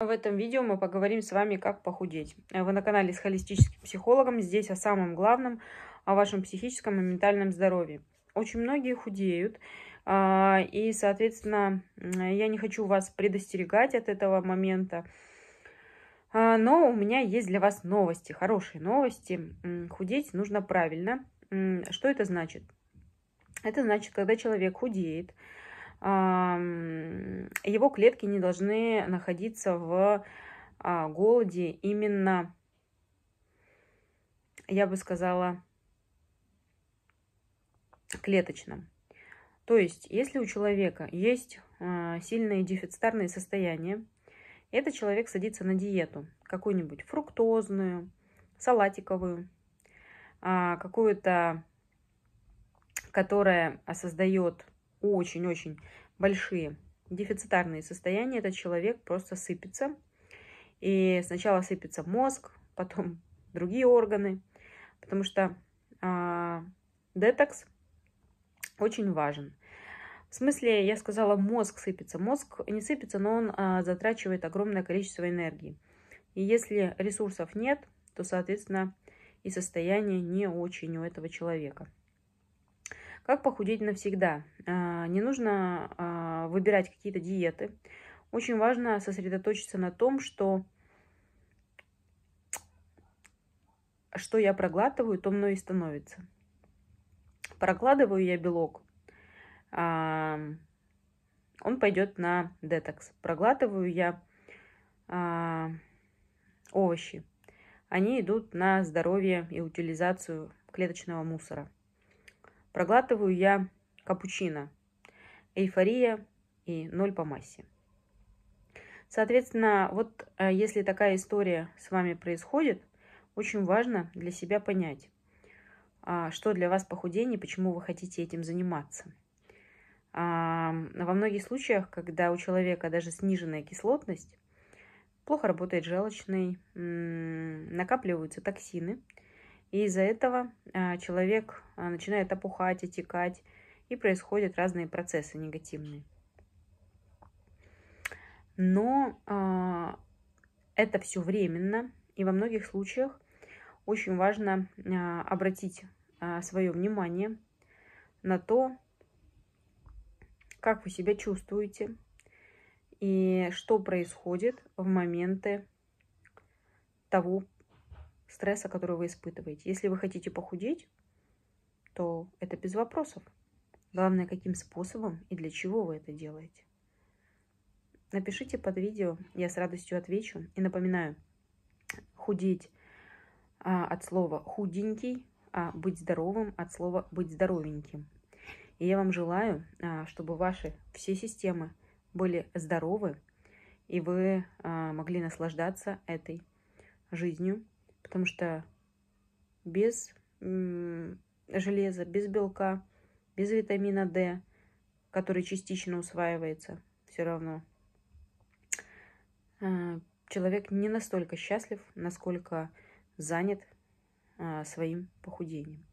В этом видео мы поговорим с вами, как похудеть. Вы на канале с холистическим психологом. Здесь о самом главном, о вашем психическом и ментальном здоровье. Очень многие худеют, а, и, соответственно, я не хочу вас предостерегать от этого момента. А, но у меня есть для вас новости, хорошие новости. Худеть нужно правильно. Что это значит? Это значит, когда человек худеет, его клетки не должны находиться в а, голоде именно, я бы сказала, клеточном. То есть, если у человека есть а, сильные дефицитарные состояния, этот человек садится на диету, какую-нибудь фруктозную, салатиковую, а, какую-то, которая создает очень-очень большие Дефицитарные состояния – этот человек просто сыпется. И сначала сыпется мозг, потом другие органы, потому что э, детокс очень важен. В смысле, я сказала, мозг сыпется. Мозг не сыпется, но он э, затрачивает огромное количество энергии. И если ресурсов нет, то, соответственно, и состояние не очень у этого человека. Как похудеть навсегда? А, не нужно а, выбирать какие-то диеты. Очень важно сосредоточиться на том, что что я проглатываю, то мной и становится. Прокладываю я белок, а, он пойдет на детокс. Проглатываю я овощи, они идут на здоровье и утилизацию клеточного мусора. Проглатываю я капучино, эйфория и ноль по массе. Соответственно, вот э, если такая история с вами происходит, очень важно для себя понять, а, что для вас похудение, почему вы хотите этим заниматься. А, во многих случаях, когда у человека даже сниженная кислотность, плохо работает желчный, накапливаются токсины – и из-за этого а, человек а, начинает опухать, отекать, и происходят разные процессы негативные. Но а, это все временно, и во многих случаях очень важно обратить свое внимание на то, как вы себя чувствуете и что происходит в моменты того стресса, который вы испытываете. Если вы хотите похудеть, то это без вопросов. Главное, каким способом и для чего вы это делаете. Напишите под видео, я с радостью отвечу. И напоминаю, худеть а, от слова худенький, а быть здоровым от слова быть здоровеньким. И я вам желаю, а, чтобы ваши все системы были здоровы, и вы а, могли наслаждаться этой жизнью, потому что без железа, без белка, без витамина D, который частично усваивается все равно, а, человек не настолько счастлив, насколько занят а, своим похудением.